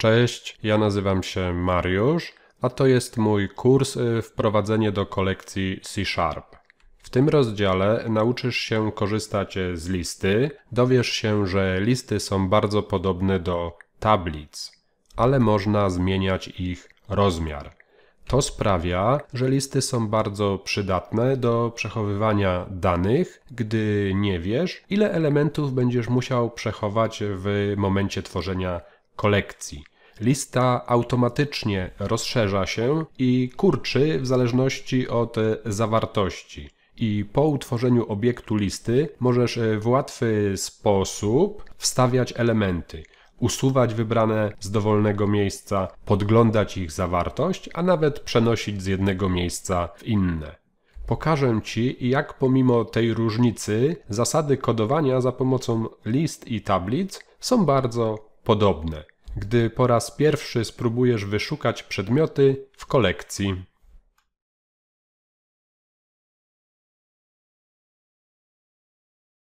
Cześć, ja nazywam się Mariusz, a to jest mój kurs y, Wprowadzenie do kolekcji C Sharp. W tym rozdziale nauczysz się korzystać y, z listy, dowiesz się, że listy są bardzo podobne do tablic, ale można zmieniać ich rozmiar. To sprawia, że listy są bardzo przydatne do przechowywania danych, gdy nie wiesz, ile elementów będziesz musiał przechować w momencie tworzenia kolekcji. Lista automatycznie rozszerza się i kurczy w zależności od zawartości. I po utworzeniu obiektu listy możesz w łatwy sposób wstawiać elementy usuwać wybrane z dowolnego miejsca, podglądać ich zawartość, a nawet przenosić z jednego miejsca w inne. Pokażę Ci, jak pomimo tej różnicy zasady kodowania za pomocą list i tablic są bardzo podobne gdy po raz pierwszy spróbujesz wyszukać przedmioty w kolekcji.